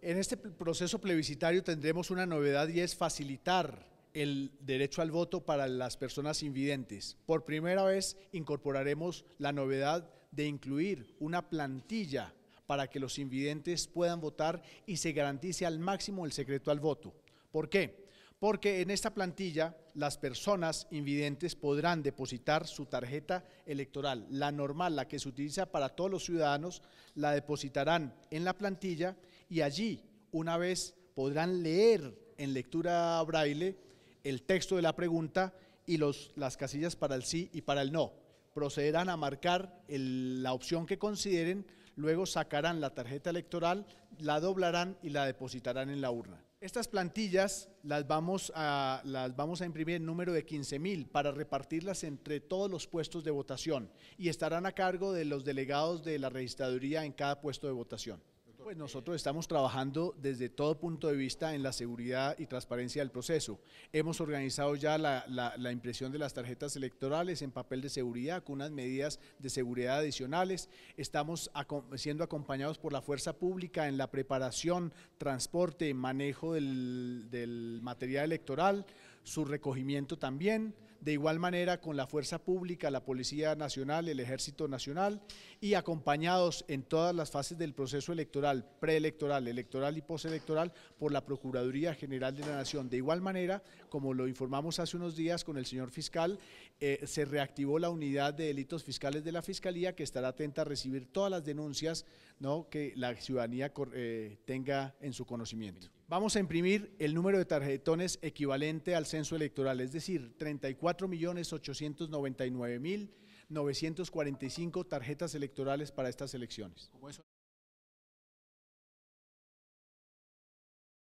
En este proceso plebiscitario tendremos una novedad y es facilitar el derecho al voto para las personas invidentes. Por primera vez incorporaremos la novedad de incluir una plantilla para que los invidentes puedan votar y se garantice al máximo el secreto al voto. ¿Por qué? porque en esta plantilla las personas invidentes podrán depositar su tarjeta electoral, la normal, la que se utiliza para todos los ciudadanos, la depositarán en la plantilla y allí, una vez, podrán leer en lectura braille el texto de la pregunta y los, las casillas para el sí y para el no. Procederán a marcar la opción que consideren, luego sacarán la tarjeta electoral, la doblarán y la depositarán en la urna. Estas plantillas las vamos a, imprimir en número de 15.000 mil para repartirlas entre todos los puestos de votación y estarán a cargo de los delegados de la registraduría en cada puesto de votación. Pues nosotros estamos trabajando desde todo punto de vista en la seguridad y transparencia del proceso. Hemos organizado ya la, impresión de las tarjetas electorales en papel de seguridad con unas medidas de seguridad adicionales. Estamos siendo acompañados por la fuerza pública en la preparación, transporte, manejo del material electoral su recogimiento también, de igual manera con la Fuerza Pública, la Policía Nacional, el Ejército Nacional y acompañados en todas las fases del proceso electoral, preelectoral, electoral y postelectoral por la Procuraduría General de la Nación. De igual manera, como lo informamos hace unos días con el señor fiscal, eh, se reactivó la unidad de delitos fiscales de la Fiscalía que estará atenta a recibir todas las denuncias que la ciudadanía eh, tenga en su conocimiento. Vamos a imprimir el número de tarjetones equivalente al censo electoral, es decir, 34.899.945 tarjetas electorales para estas elecciones.